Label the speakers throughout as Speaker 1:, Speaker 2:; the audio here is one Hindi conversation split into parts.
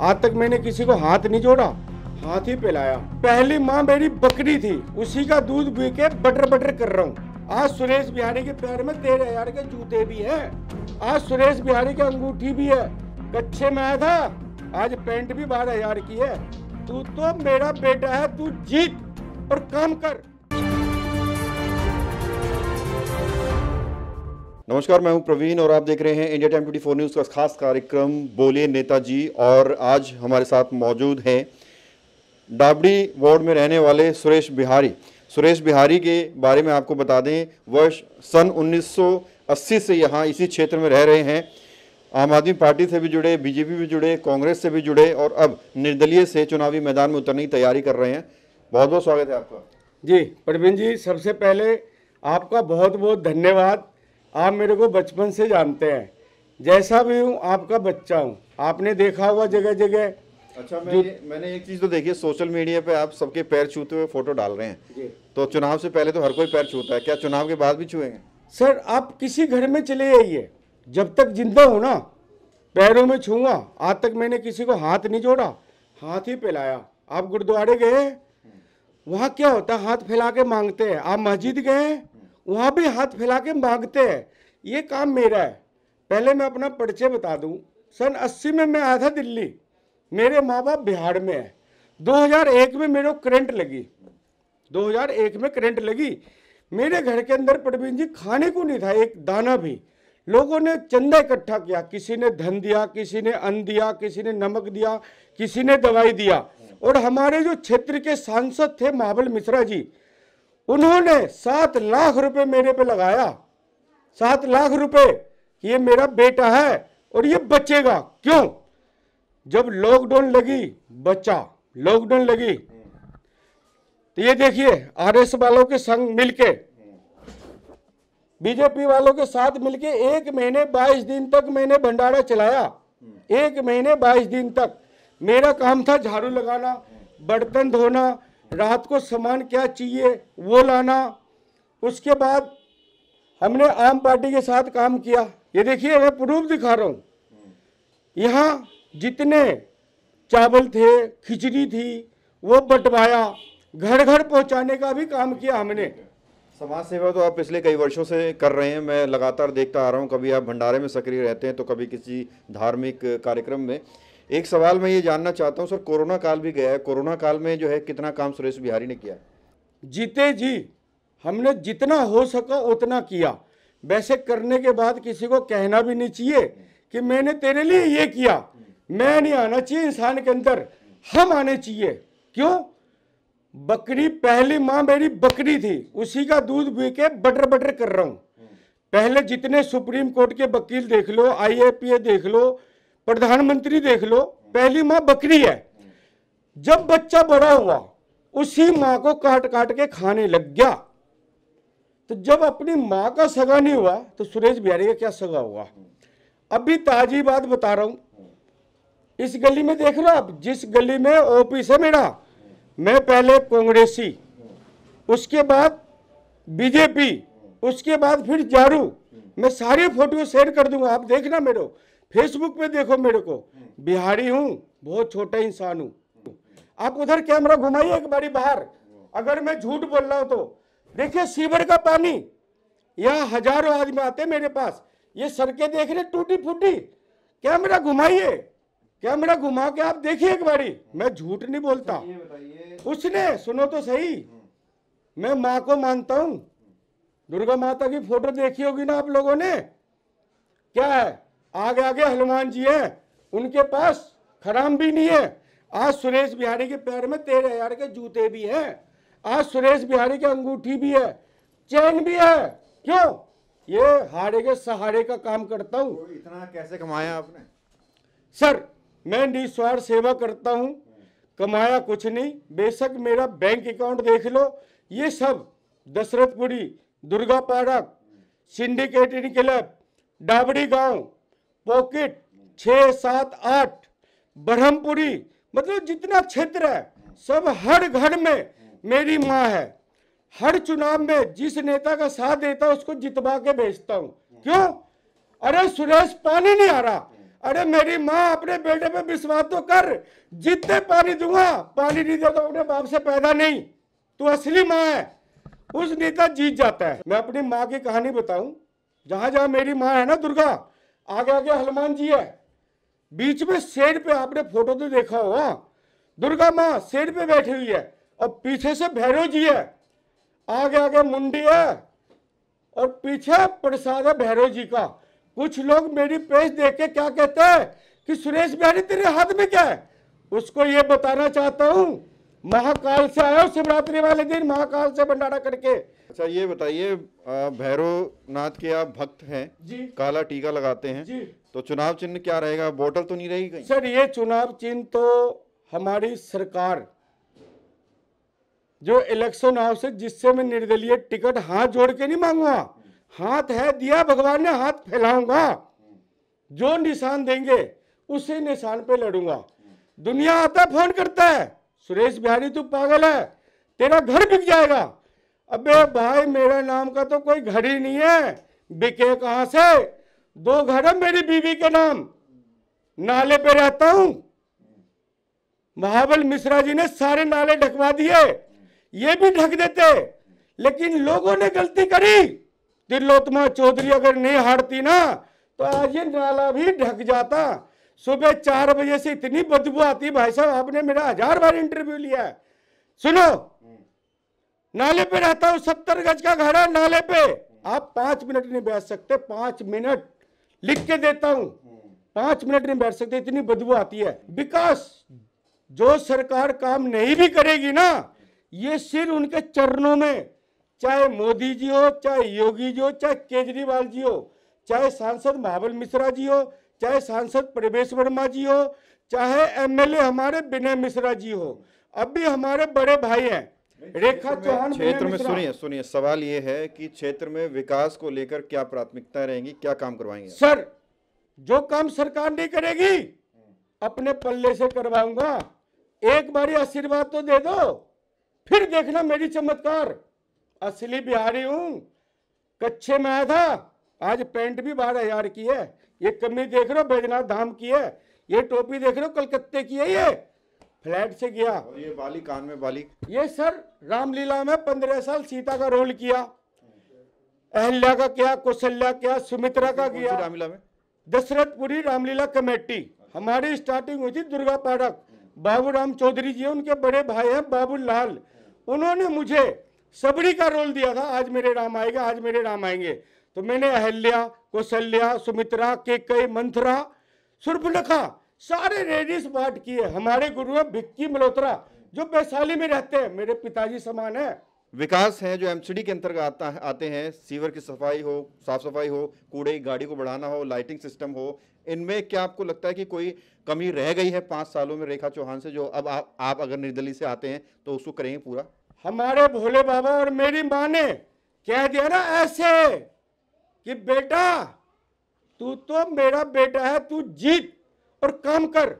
Speaker 1: आज तक मैंने किसी को हाथ नहीं जोड़ा हाथ ही पिलाया पहली माँ मेरी बकरी थी उसी का दूध पी के बटर बटर कर रहा हूँ आज सुरेश बिहारी के पैर में तेरह हजार के जूते भी है आज सुरेश बिहारी की अंगूठी भी है कच्छे में आया था आज पेंट भी बारह हजार की है तू तो मेरा बेटा है तू जीत और काम कर
Speaker 2: नमस्कार मैं हूं प्रवीण और आप देख रहे हैं India time twenty four news का खास कार्यक्रम बोले नेताजी और आज हमारे साथ मौजूद हैं डाबड़ी वार्ड में रहने वाले सुरेश बिहारी सुरेश बिहारी के बारे में आपको बता दें वर्ष सन 1980 से यहाँ इसी क्षेत्र में रह रहे हैं आम आदमी पार्टी से भी जुड़े बीजेपी भी जुड़े कांग्रेस से भी जुड़े और अब निर्दलीय से चुनावी मैदान में उतरने की तैयारी कर रहे हैं बहुत बहुत स्वागत है आपका जी प्रवीण जी सबसे पहले आपका बहुत बहुत धन्यवाद आप मेरे को बचपन से जानते हैं जैसा भी हूँ आपका बच्चा हूँ आपने देखा हुआ जगह जगह अच्छा मैं मैंने एक चीज़ तो देखी है सोशल मीडिया पे आप सबके पैर छूते हुए फोटो डाल रहे हैं तो चुनाव से पहले तो हर कोई पैर छूता है क्या चुनाव के बाद भी छुएंगे सर आप किसी घर में चले जाइए जब तक जिंदा हो ना पैरों में छूंगा आज तक मैंने किसी को
Speaker 1: हाथ नहीं जोड़ा हाथ ही फैलाया आप गुरुद्वारे गए वहाँ क्या होता है हाथ फैला के मांगते हैं आप मस्जिद गए वहाँ भी हाथ फैला के मांगते हैं ये काम मेरा है पहले मैं अपना परिचय बता दूँ सन 80 में मैं आया था दिल्ली मेरे माँ बाप बिहार में है 2001 में मेरे को करंट लगी 2001 में करंट लगी मेरे घर के अंदर प्रवीण जी खाने को नहीं था एक दाना भी लोगों ने चंदा इकट्ठा किया किसी ने धन दिया किसी ने अन्न दिया किसी ने नमक दिया किसी ने दवाई दिया और हमारे जो क्षेत्र के सांसद थे महाबल मिश्रा जी उन्होंने सात लाख रुपए मेरे पे लगाया सात लाख रुपए ये मेरा बेटा है और ये बचेगा क्यों जब लॉकडाउन लगी बचा लॉकडाउन लगी तो ये देखिए आरएस वालों के संग मिलके बीजेपी वालों के साथ मिलके एक महीने बाईस दिन तक मैंने भंडारा चलाया एक महीने बाईस दिन तक मेरा काम था झाड़ू लगाना बर्तन धोना रात को सामान क्या चाहिए वो लाना उसके बाद हमने आम पार्टी के साथ काम किया ये देखिए मैं प्रूफ दिखा रहा हूँ यहाँ जितने
Speaker 2: चावल थे खिचड़ी थी वो बंटवाया घर घर पहुँचाने का भी काम किया हमने समाज सेवा तो आप पिछले कई वर्षों से कर रहे हैं मैं लगातार देखता आ रहा हूँ कभी आप भंडारे में सक्रिय रहते हैं तो कभी किसी धार्मिक कार्यक्रम में एक सवाल मैं ये जानना चाहता हूँ सर कोरोना काल भी गया है कोरोना काल में जो है कितना काम सुरेश बिहारी ने किया है जीते जी हमने जितना हो सका उतना किया वैसे करने के
Speaker 1: बाद किसी को कहना भी नहीं चाहिए कि मैंने तेरे लिए ये किया मैं नहीं आना चाहिए इंसान के अंदर हम आने चाहिए क्यों बकरी पहली माँ मेरी बकरी थी उसी का दूध पी के बटर बटर कर रहा हूँ पहले जितने सुप्रीम कोर्ट के वकील देख लो आई देख लो प्रधानमंत्री देख लो पहली माँ बकरी है जब बच्चा बड़ा हुआ उसी माँ को काट काट के खाने लग गया तो जब अपनी माँ का सगा नहीं हुआ तो सुरेश बिहारी का क्या सगा हुआ अभी ताजी बात बता रहा हूं इस गली में देख लो आप जिस गली में ऑफिस है मेरा मैं पहले कांग्रेसी उसके बाद बीजेपी उसके बाद फिर जारू मैं सारी फोटो शेयर कर दूंगा आप देखना मेरे फेसबुक पे देखो मेरे को बिहारी हूँ बहुत छोटा इंसान हूँ आप उधर कैमरा घुमाइए एक बारी बाहर अगर मैं झूठ बोल रहा हूँ तो देखिए सीवर का पानी यहाँ हजारों आदमी आते मेरे पास ये सड़के देख रहे टूटी फूटी कैमरा घुमाइए कैमरा घुमा के आप देखिए एक बारी मैं झूठ नहीं बोलता उसने सुनो तो सही मैं माँ को मानता हूँ दुर्गा माता की फोटो देखी होगी ना आप लोगों ने क्या है आगे आगे हनुमान जी है उनके पास खराम भी नहीं है आज सुरेश बिहारी के पैर में तेरह हजार के जूते भी है आज सुरेश बिहारी की अंगूठी भी है चैन भी है क्यों ये हारे के सहारे का काम करता हूँ इतना कैसे कमाया आपने सर मैं निस्वार सेवा करता हूँ कमाया कुछ नहीं बेशक मेरा बैंक अकाउंट देख लो ये सब Dashrathpuri Durga park syndicated club Dabri गांव पॉकेट छः सात आठ ब्रह्मपुरी मतलब जितना क्षेत्र है सब हर घर में मेरी माँ है हर चुनाव में जिस नेता का साथ देता उसको जितवा के भेजता हूँ क्यों अरे सुरेश पानी नहीं आ रहा अरे मेरी माँ अपने बेटे पे विश्वास तो कर जितने पानी दूंगा पानी नहीं देता तो अपने बाप से पैदा नहीं तू असली माँ है उस नेता जीत जाता है मैं अपनी माँ की कहानी बताऊ जहां जहां मेरी माँ है ना दुर्गा आगे आगे हनुमान जी है बीच में शेर पे आपने फोटो तो देखा होगा दुर्गा माँ शेर पे बैठी हुई है और पीछे से भैरव जी है आगे आगे मुंडी है और पीछे प्रसाद है भैरव जी का कुछ लोग मेरी पेश देख के क्या कहते हैं कि सुरेश बिहारी तेरे हाथ में क्या है
Speaker 2: उसको ये बताना चाहता हूँ महाकाल से आयो शिवरात्रि वाले दिन महाकाल से भंडारा करके अच्छा ये बताइए भैरव नाथ के आप भक्त हैं काला टीका लगाते हैं तो चुनाव चिन्ह क्या रहेगा बोतल तो नहीं रहेगी सर ये चुनाव चिन्ह तो हमारी सरकार जो इलेक्शन हाउस
Speaker 1: है जिससे मैं निर्दलीय टिकट हाथ जोड़ के नहीं मांगूंगा हाथ है दिया भगवान ने हाथ फैलाऊंगा जो निशान देंगे उसी निशान पे लड़ूंगा दुनिया आता फोन करता है सुरेश बिहारी तू पागल है तेरा घर बिक जाएगा अबे भाई मेरे नाम का तो कोई घर ही नहीं है बिके कहाँ से दो घर है मेरी बीवी के नाम नाले पे रहता हूं महाबल मिश्रा जी ने सारे नाले ढकवा दिए ये भी ढक देते लेकिन लोगों ने गलती करी त्रिलोत्मा चौधरी अगर नहीं हारती ना तो आज ये नाला भी ढक जाता सुबह चार बजे से इतनी बदबू आती है भाई साहब आपने मेरा हजार बार इंटरव्यू लिया है सुनो नाले पे रहता हूँ सत्तर गज का घर है नाले पे आप पांच मिनट नहीं बैठ सकते पांच मिनट लिख के देता हूँ पांच मिनट नहीं बैठ सकते इतनी बदबू आती है विकास जो सरकार काम नहीं भी करेगी ना ये सिर उनके चरणों में चाहे मोदी जी हो चाहे योगी जी हो चाहे केजरीवाल जी हो चाहे सांसद महाबल मिश्रा जी हो चाहे सांसद प्रवेश वर्मा जी हो चाहे एमएलए हमारे विनय मिश्रा जी हो अब भी हमारे बड़े भाई हैं रेखा चौहान क्षेत्र में सुनिए
Speaker 2: सुनिए सवाल ये है कि क्षेत्र में विकास को लेकर क्या प्राथमिकता रहेंगी क्या काम करवाएंगे सर जो काम सरकार नहीं करेगी अपने पल्ले से
Speaker 1: करवाऊंगा एक बारी आशीर्वाद तो दे दो फिर देखना मेरी चमत्कार असली बिहारी हूं कच्चे में आया था आज पैंट भी बारह हजार की है ये कमी देख रहे हो बैजनाथ धाम की है ये टोपी देख रहे हो कलकत्ते की है ये फ्लैट से गया और
Speaker 2: ये बाली कान में बाली
Speaker 1: ये सर रामलीला में पंद्रह साल सीता का रोल किया अहल्या का क्या कौशल्या क्या सुमित्रा का किया रामलीला में दशरथपुरी रामलीला कमेटी हमारी स्टार्टिंग हुई थी दुर्गा पाठक बाबू राम चौधरी जी उनके बड़े भाई हैं बाबू लाल उन्होंने मुझे सबरी का रोल दिया था आज मेरे राम आएगा आज मेरे राम आएंगे तो मैंने अहल्या कौशल्या सुमित्रा के कई मंथरा सुरभलखा सारे लेडीज बाट किए
Speaker 2: हमारे गुरु है भिक्की मल्होत्रा जो वैशाली में रहते हैं मेरे पिताजी समान है विकास है जो एमसीडी के अंतर्गत आता है आते हैं सीवर की सफाई हो साफ सफाई हो कूड़े गाड़ी को बढ़ाना हो लाइटिंग सिस्टम हो इनमें क्या आपको लगता है कि कोई कमी रह गई है पाँच सालों में रेखा चौहान से जो अब आ, आप अगर निर्दलीय से आते हैं तो उसको करेंगे पूरा हमारे भोले बाबा और मेरी माँ ने कह दिया ना ऐसे कि बेटा
Speaker 1: तू तो मेरा बेटा है तू जीत और काम कर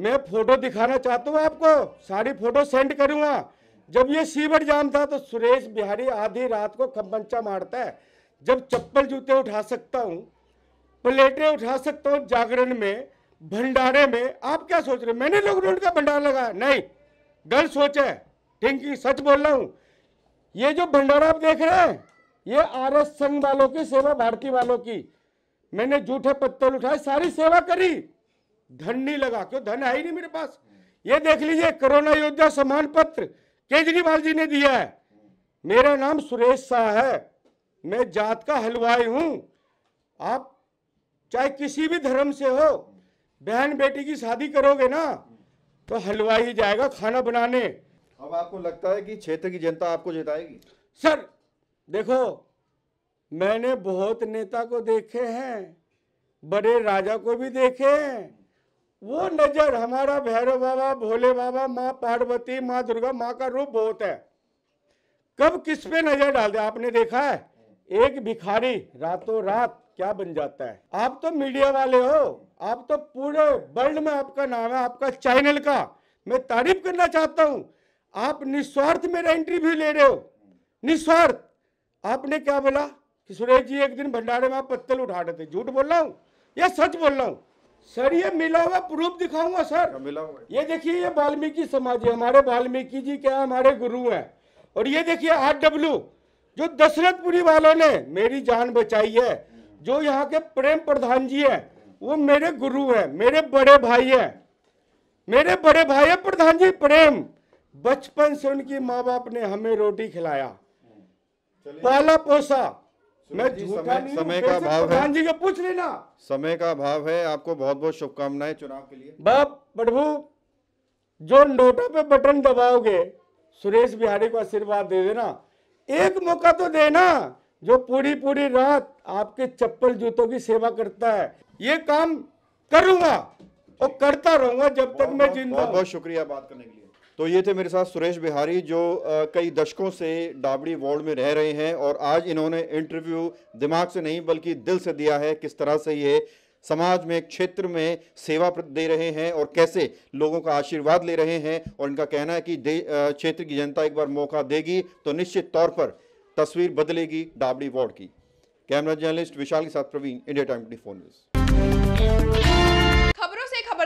Speaker 1: मैं फोटो दिखाना चाहता हूँ आपको सारी फोटो सेंड करूंगा जब ये सीवर जाम था तो सुरेश बिहारी आधी रात को खम्बंचा मारता है जब चप्पल जूते उठा सकता हूँ प्लेटें उठा सकता हूँ जागरण में भंडारे में आप क्या सोच रहे मैंने लोग रोड का भंडारा लगाया नहीं गलत सोच है थिंकिंग सच बोल रहा हूँ ये जो भंडारा आप देख रहे हैं ये आर एस संघ वालों की सेवा भारती वालों की मैंने जूठे पत्तल उठाए सारी सेवा करी धन नहीं लगा क्यों धन है ही नहीं मेरे पास ये देख लीजिए कोरोना योद्धा सम्मान पत्र केजरीवाल जी ने दिया है मेरा नाम सुरेश शाह है मैं जात का हलवाई हूँ आप चाहे किसी भी धर्म से हो बहन बेटी की शादी करोगे ना तो हलवाई जाएगा खाना बनाने
Speaker 2: अब आपको लगता है कि क्षेत्र की
Speaker 1: जनता आपको जिताएगी सर देखो मैंने बहुत नेता को देखे हैं बड़े राजा को भी देखे हैं वो नजर हमारा भैरव बाबा भोले बाबा माँ पार्वती माँ दुर्गा माँ का रूप बहुत है कब किस पे नजर डाल दे आपने देखा है एक भिखारी रातों रात क्या बन जाता है आप तो मीडिया वाले हो आप तो पूरे वर्ल्ड में आपका नाम है आपका चैनल का मैं तारीफ करना चाहता हूँ आप निस्वार्थ मेरा इंटरव्यू ले रहे हो निस्वार्थ आपने क्या बोला कि सुरेश जी एक दिन भंडारे में आप पत्तल उठा रहे थे झूठ बोल रहा हूँ या सच बोल रहा हूँ सर ये मिला हुआ प्रूफ दिखाऊंगा सर हाँ, मिला हुआ ये देखिए ये वाल्मीकि समाज है हमारे वाल्मीकि जी क्या हमारे गुरु हैं और ये देखिए आर डब्ल्यू जो दशरथपुरी वालों ने मेरी जान बचाई है जो यहाँ के प्रेम प्रधान जी है वो मेरे गुरु हैं मेरे बड़े भाई हैं मेरे बड़े भाई है प्रधान जी प्रेम बचपन से उनकी माँ बाप ने हमें
Speaker 2: रोटी खिलाया पाला पोसा मैं झूठा नहीं समय का भाव है
Speaker 1: जी को पूछ लेना
Speaker 2: समय का भाव है आपको बहुत बहुत शुभकामनाएं चुनाव के लिए बाप प्रभु जो नोटा पे बटन दबाओगे सुरेश बिहारी को आशीर्वाद
Speaker 1: दे देना एक मौका तो देना जो पूरी पूरी रात आपके
Speaker 2: चप्पल जूतों की सेवा करता है ये काम करूंगा और करता रहूंगा जब तक मैं जिंदा बहुत बहुत शुक्रिया बात करने के लिए तो ये थे मेरे साथ सुरेश बिहारी जो कई दशकों से डाबड़ी वार्ड में रह रहे हैं और आज इन्होंने इंटरव्यू दिमाग से नहीं बल्कि दिल से दिया है किस तरह से ये समाज में क्षेत्र में सेवा दे रहे हैं और कैसे लोगों का आशीर्वाद ले रहे हैं और इनका कहना है कि क्षेत्र की जनता एक बार मौका देगी तो निश्चित तौर पर तस्वीर बदलेगी डाबड़ी वार्ड की कैमरा जर्नलिस्ट विशाल के साथ Praveen India time twenty four news